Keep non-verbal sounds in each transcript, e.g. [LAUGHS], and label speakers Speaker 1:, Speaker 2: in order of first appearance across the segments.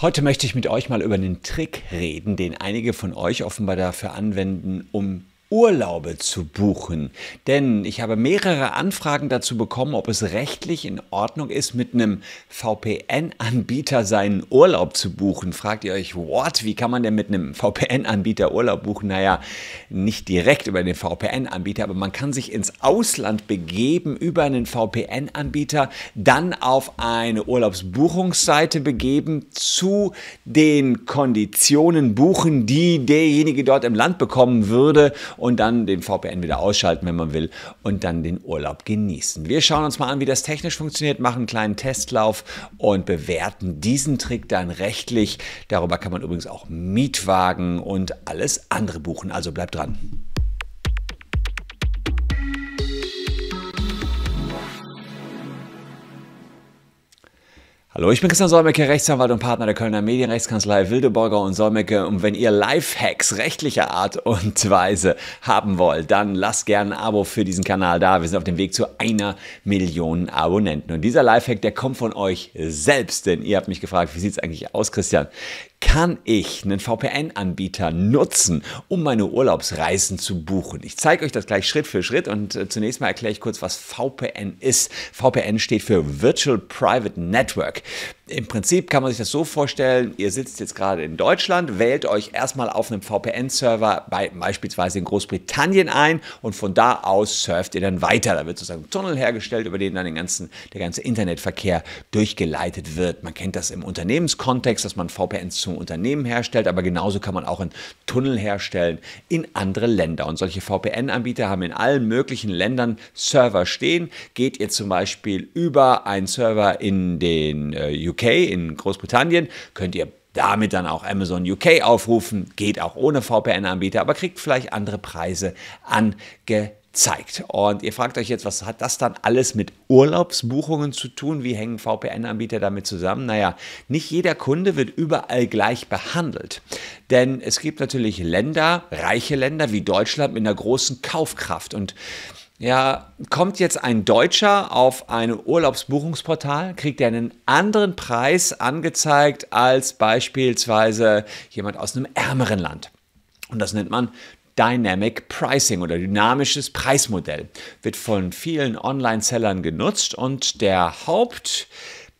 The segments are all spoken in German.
Speaker 1: Heute möchte ich mit euch mal über einen Trick reden, den einige von euch offenbar dafür anwenden, um Urlaube zu buchen. Denn ich habe mehrere Anfragen dazu bekommen, ob es rechtlich in Ordnung ist, mit einem VPN-Anbieter seinen Urlaub zu buchen. Fragt ihr euch, what? Wie kann man denn mit einem VPN-Anbieter Urlaub buchen? Naja, nicht direkt über den VPN-Anbieter, aber man kann sich ins Ausland begeben über einen VPN-Anbieter, dann auf eine Urlaubsbuchungsseite begeben, zu den Konditionen buchen, die derjenige dort im Land bekommen würde und dann den VPN wieder ausschalten, wenn man will und dann den Urlaub genießen. Wir schauen uns mal an, wie das technisch funktioniert, machen einen kleinen Testlauf und bewerten diesen Trick dann rechtlich. Darüber kann man übrigens auch Mietwagen und alles andere buchen. Also bleibt dran. Hallo, ich bin Christian Solmecke, Rechtsanwalt und Partner der Kölner Medienrechtskanzlei Wildeborger und Solmecke. Und wenn ihr Lifehacks rechtlicher Art und Weise haben wollt, dann lasst gerne ein Abo für diesen Kanal da. Wir sind auf dem Weg zu einer Million Abonnenten. Und dieser Lifehack, der kommt von euch selbst, denn ihr habt mich gefragt, wie sieht es eigentlich aus, Christian? kann ich einen VPN-Anbieter nutzen, um meine Urlaubsreisen zu buchen. Ich zeige euch das gleich Schritt für Schritt und äh, zunächst mal erkläre ich kurz, was VPN ist. VPN steht für Virtual Private Network. Im Prinzip kann man sich das so vorstellen, ihr sitzt jetzt gerade in Deutschland, wählt euch erstmal auf einem VPN-Server bei beispielsweise in Großbritannien ein und von da aus surft ihr dann weiter. Da wird sozusagen ein Tunnel hergestellt, über den dann den ganzen, der ganze Internetverkehr durchgeleitet wird. Man kennt das im Unternehmenskontext, dass man VPNs zum Unternehmen herstellt, aber genauso kann man auch einen Tunnel herstellen in andere Länder. Und solche VPN-Anbieter haben in allen möglichen Ländern Server stehen. Geht ihr zum Beispiel über einen Server in den äh, UK, UK, in Großbritannien, könnt ihr damit dann auch Amazon UK aufrufen, geht auch ohne VPN-Anbieter, aber kriegt vielleicht andere Preise angezeigt Und ihr fragt euch jetzt, was hat das dann alles mit Urlaubsbuchungen zu tun? Wie hängen VPN-Anbieter damit zusammen? Naja, nicht jeder Kunde wird überall gleich behandelt. Denn es gibt natürlich Länder, reiche Länder wie Deutschland mit einer großen Kaufkraft. Und ja, kommt jetzt ein Deutscher auf ein Urlaubsbuchungsportal, kriegt er einen anderen Preis angezeigt als beispielsweise jemand aus einem ärmeren Land. Und das nennt man Dynamic Pricing oder dynamisches Preismodell. Wird von vielen Online-Sellern genutzt und der Haupt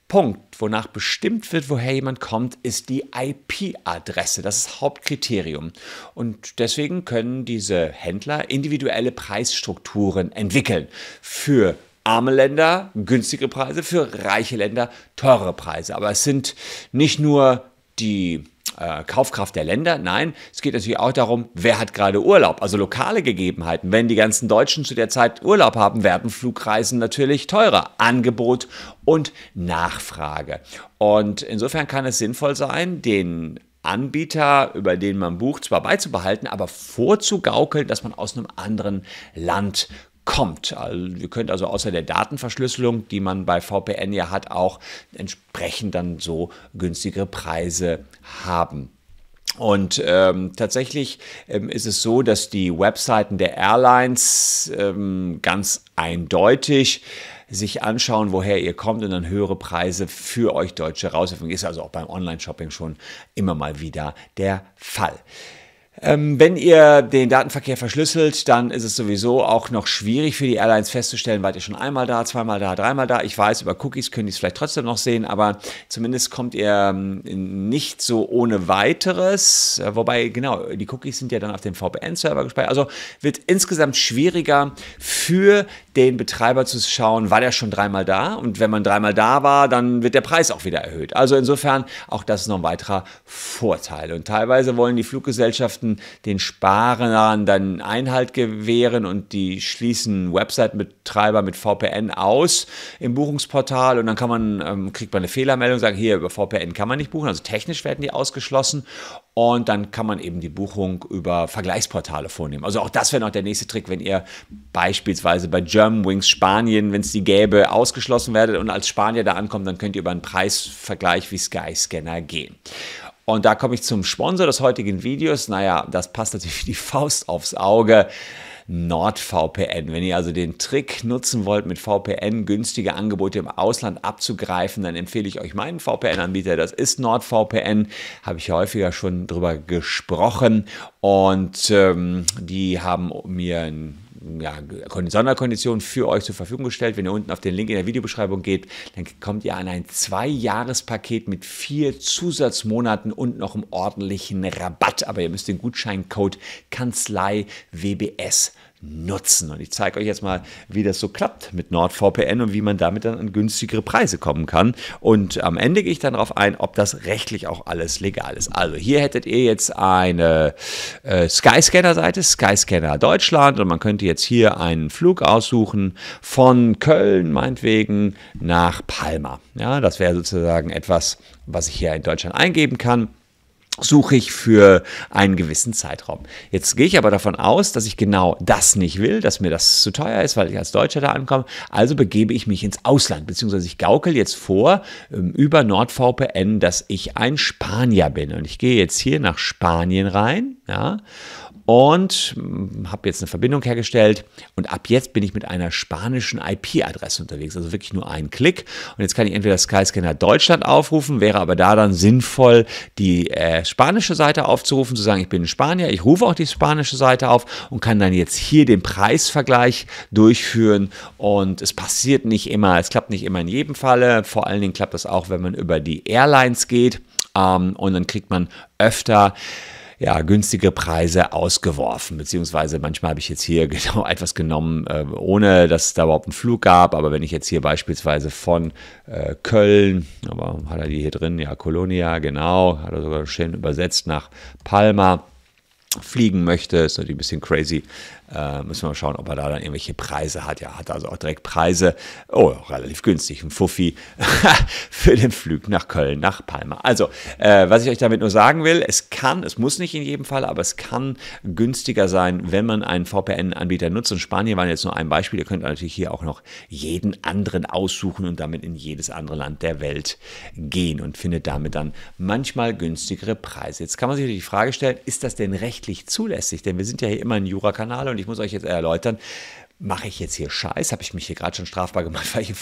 Speaker 1: Punkt, wonach bestimmt wird, woher jemand kommt, ist die IP-Adresse. Das ist Hauptkriterium. Und deswegen können diese Händler individuelle Preisstrukturen entwickeln. Für arme Länder günstige Preise, für reiche Länder teure Preise. Aber es sind nicht nur die äh, Kaufkraft der Länder. Nein, es geht natürlich auch darum, wer hat gerade Urlaub, also lokale Gegebenheiten. Wenn die ganzen Deutschen zu der Zeit Urlaub haben, werden Flugreisen natürlich teurer. Angebot und Nachfrage. Und insofern kann es sinnvoll sein, den Anbieter, über den man bucht, zwar beizubehalten, aber vorzugaukeln, dass man aus einem anderen Land kommt. Also wir können also außer der Datenverschlüsselung, die man bei VPN ja hat, auch entsprechend dann so günstigere Preise haben. Und ähm, tatsächlich ähm, ist es so, dass die Webseiten der Airlines ähm, ganz eindeutig sich anschauen, woher ihr kommt und dann höhere Preise für euch Deutsche rauswerfen. Ist also auch beim Online-Shopping schon immer mal wieder der Fall. Ähm, wenn ihr den Datenverkehr verschlüsselt, dann ist es sowieso auch noch schwierig für die Airlines festzustellen, wart ihr schon einmal da, zweimal da, dreimal da. Ich weiß, über Cookies können die es vielleicht trotzdem noch sehen, aber zumindest kommt ihr ähm, nicht so ohne weiteres. Äh, wobei, genau, die Cookies sind ja dann auf dem VPN-Server gespeichert. Also wird insgesamt schwieriger für den Betreiber zu schauen, war der schon dreimal da? Und wenn man dreimal da war, dann wird der Preis auch wieder erhöht. Also insofern, auch das ist noch ein weiterer Vorteil. Und teilweise wollen die Fluggesellschaften den Sparern dann Einhalt gewähren und die schließen Website-Betreiber mit VPN aus im Buchungsportal und dann kann man, ähm, kriegt man eine Fehlermeldung, sagen, hier über VPN kann man nicht buchen. Also technisch werden die ausgeschlossen. Und dann kann man eben die Buchung über Vergleichsportale vornehmen. Also auch das wäre noch der nächste Trick, wenn ihr beispielsweise bei Germanwings Spanien, wenn es die gäbe, ausgeschlossen werdet und als Spanier da ankommt, dann könnt ihr über einen Preisvergleich wie Skyscanner gehen. Und da komme ich zum Sponsor des heutigen Videos. Naja, das passt natürlich wie [LAUGHS] die Faust aufs Auge. NordVPN. Wenn ihr also den Trick nutzen wollt, mit VPN günstige Angebote im Ausland abzugreifen, dann empfehle ich euch meinen VPN-Anbieter. Das ist NordVPN. Habe ich häufiger schon drüber gesprochen. Und ähm, die haben mir ein ja, Sonderkonditionen für euch zur Verfügung gestellt. Wenn ihr unten auf den Link in der Videobeschreibung geht, dann kommt ihr an ein Zwei-Jahres-Paket mit vier Zusatzmonaten und noch einem ordentlichen Rabatt. Aber ihr müsst den Gutscheincode KANZLEIWBS WBS nutzen. Und ich zeige euch jetzt mal, wie das so klappt mit NordVPN und wie man damit dann an günstigere Preise kommen kann. Und am Ende gehe ich dann darauf ein, ob das rechtlich auch alles legal ist. Also hier hättet ihr jetzt eine äh, Skyscanner-Seite, Skyscanner Deutschland, und man könnte jetzt hier einen Flug aussuchen von Köln meinetwegen nach Palma. Ja, das wäre sozusagen etwas, was ich hier in Deutschland eingeben kann suche ich für einen gewissen Zeitraum. Jetzt gehe ich aber davon aus, dass ich genau das nicht will, dass mir das zu teuer ist, weil ich als Deutscher da ankomme. Also begebe ich mich ins Ausland, beziehungsweise ich gaukel jetzt vor ähm, über NordVPN, dass ich ein Spanier bin. Und ich gehe jetzt hier nach Spanien rein, ja, und hm, habe jetzt eine Verbindung hergestellt und ab jetzt bin ich mit einer spanischen IP-Adresse unterwegs, also wirklich nur einen Klick und jetzt kann ich entweder Skyscanner Deutschland aufrufen, wäre aber da dann sinnvoll, die äh, spanische Seite aufzurufen, zu sagen, ich bin in Spanier, ich rufe auch die spanische Seite auf und kann dann jetzt hier den Preisvergleich durchführen und es passiert nicht immer, es klappt nicht immer in jedem Falle, vor allen Dingen klappt das auch, wenn man über die Airlines geht ähm, und dann kriegt man öfter ja, günstige Preise ausgeworfen, beziehungsweise manchmal habe ich jetzt hier [LAUGHS] genau etwas genommen, äh, ohne dass es da überhaupt einen Flug gab, aber wenn ich jetzt hier beispielsweise von äh, Köln, aber hat er die hier drin, ja, Colonia, genau, hat er sogar schön übersetzt nach Palma, fliegen möchte. Ist natürlich ein bisschen crazy. Äh, müssen wir mal schauen, ob er da dann irgendwelche Preise hat. Ja, hat also auch direkt Preise. Oh, relativ günstig. Ein Fuffi [LAUGHS] für den Flug nach Köln, nach Palma. Also, äh, was ich euch damit nur sagen will, es kann, es muss nicht in jedem Fall, aber es kann günstiger sein, wenn man einen VPN-Anbieter nutzt. Und Spanien war jetzt nur ein Beispiel. Ihr könnt natürlich hier auch noch jeden anderen aussuchen und damit in jedes andere Land der Welt gehen und findet damit dann manchmal günstigere Preise. Jetzt kann man sich die Frage stellen, ist das denn rechtlich rechtlich zulässig? Denn wir sind ja hier immer ein Jurakanal und ich muss euch jetzt erläutern, Mache ich jetzt hier Scheiß? Habe ich mich hier gerade schon strafbar gemacht, [LAUGHS] weil ich einen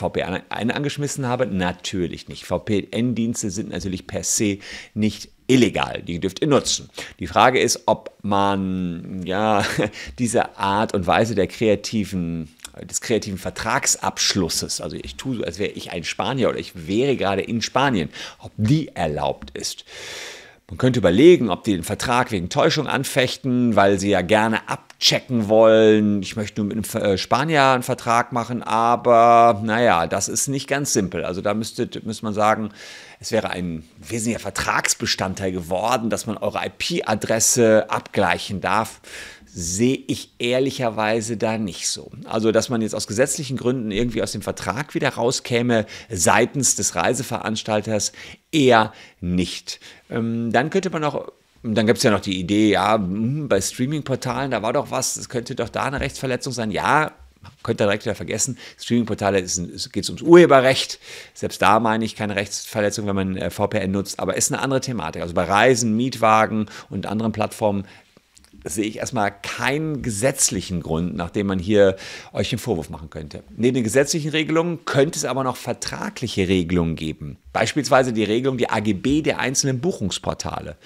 Speaker 1: VPN angeschmissen habe? Natürlich nicht. VPN-Dienste sind natürlich per se nicht illegal. Die dürft ihr nutzen. Die Frage ist, ob man ja [LAUGHS] diese Art und Weise der kreativen des kreativen Vertragsabschlusses, also ich tue so, als wäre ich ein Spanier oder ich wäre gerade in Spanien, ob die erlaubt ist. Man könnte überlegen, ob die den Vertrag wegen Täuschung anfechten, weil sie ja gerne abchecken wollen. Ich möchte nur mit einem äh, Spanier einen Vertrag machen, aber naja, das ist nicht ganz simpel. Also da müsste, müsste man sagen, es wäre ein wesentlicher Vertragsbestandteil geworden, dass man eure IP-Adresse abgleichen darf sehe ich ehrlicherweise da nicht so. Also, dass man jetzt aus gesetzlichen Gründen irgendwie aus dem Vertrag wieder rauskäme, seitens des Reiseveranstalters eher nicht. Ähm, dann könnte man auch dann gibt es ja noch die Idee, ja, hm, bei Streaming-Portalen, da war doch was, es könnte doch da eine Rechtsverletzung sein. Ja, könnte ihr direkt wieder vergessen. Streaming-Portale geht es ums Urheberrecht. Selbst da meine ich keine Rechtsverletzung, wenn man äh, VPN nutzt, aber ist eine andere Thematik. Also bei Reisen, Mietwagen und anderen Plattformen sehe ich erstmal keinen gesetzlichen Grund, nach dem man hier euch einen Vorwurf machen könnte. Neben den gesetzlichen Regelungen könnte es aber noch vertragliche Regelungen geben. Beispielsweise die Regelung der AGB der einzelnen Buchungsportale.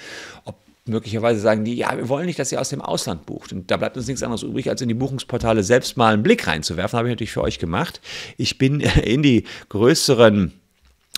Speaker 1: Ob möglicherweise sagen die, ja, wir wollen nicht, dass ihr aus dem Ausland bucht. Und da bleibt uns nichts anderes übrig, als in die Buchungsportale selbst mal einen Blick reinzuwerfen. Habe ich natürlich für euch gemacht. Ich bin [LAUGHS] in die größeren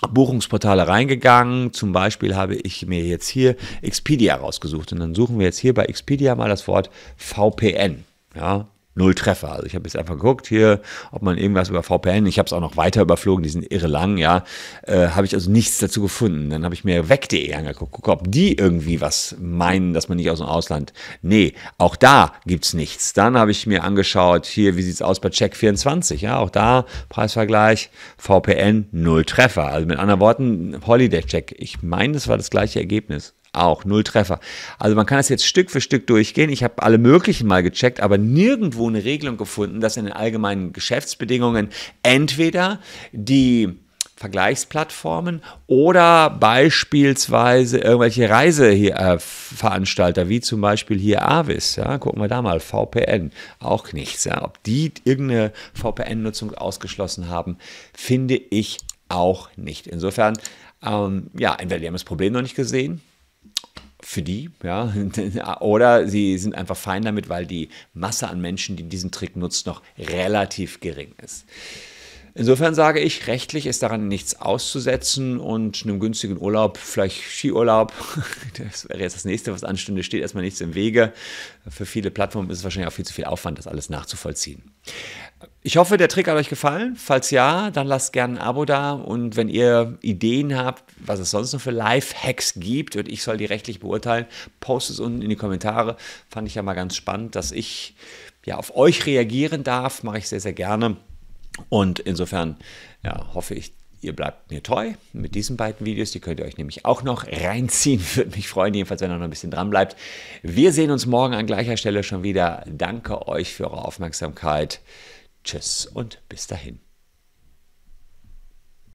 Speaker 1: Buchungsportale reingegangen. Zum Beispiel habe ich mir jetzt hier Expedia rausgesucht und dann suchen wir jetzt hier bei Expedia mal das Wort VPN. Ja, null Treffer. Also ich habe jetzt einfach geguckt hier, ob man irgendwas über VPN, ich habe es auch noch weiter überflogen, die sind irre lang, ja, äh, habe ich also nichts dazu gefunden. Dann habe ich mir weg.de angeguckt, guck, ob die irgendwie was meinen, dass man nicht aus dem Ausland. Nee, auch da gibt's nichts. Dann habe ich mir angeschaut, hier, wie sieht's aus bei Check24, ja, auch da Preisvergleich, VPN, null Treffer. Also mit anderen Worten, Holiday Check. Ich meine, das war das gleiche Ergebnis. Auch null Treffer. Also man kann das jetzt Stück für Stück durchgehen. Ich habe alle möglichen mal gecheckt, aber nirgendwo eine Regelung gefunden, dass in den allgemeinen Geschäftsbedingungen entweder die Vergleichsplattformen oder beispielsweise irgendwelche Reiseveranstalter, äh, wie zum Beispiel hier Avis. Ja? Gucken wir da mal, VPN, auch nichts. Ja? Ob die irgendeine VPN-Nutzung ausgeschlossen haben, finde ich auch nicht. Insofern, ähm, ja, entweder die haben das Problem noch nicht gesehen für die, ja, [LAUGHS] oder sie sind einfach fein damit, weil die Masse an Menschen, die diesen Trick nutzt, noch relativ gering ist. Insofern sage ich, rechtlich ist daran nichts auszusetzen und einem günstigen Urlaub, vielleicht Skiurlaub, [LAUGHS] das wäre jetzt das nächste, was anstünde, steht erstmal nichts im Wege. Für viele Plattformen ist es wahrscheinlich auch viel zu viel Aufwand, das alles nachzuvollziehen. Ich hoffe, der Trick hat euch gefallen. Falls ja, dann lasst gerne ein Abo da. Und wenn ihr Ideen habt, was es sonst noch für Live-Hacks gibt und ich soll die rechtlich beurteilen, postet es unten in die Kommentare. Fand ich ja mal ganz spannend, dass ich ja auf euch reagieren darf. Mache ich sehr, sehr gerne. Und insofern ja, hoffe ich, ihr bleibt mir treu mit diesen beiden Videos. Die könnt ihr euch nämlich auch noch reinziehen. [LAUGHS] Würde mich freuen, jedenfalls, wenn ihr noch ein bisschen dran bleibt. Wir sehen uns morgen an gleicher Stelle schon wieder. Danke euch für eure Aufmerksamkeit. Tschüss und bis dahin.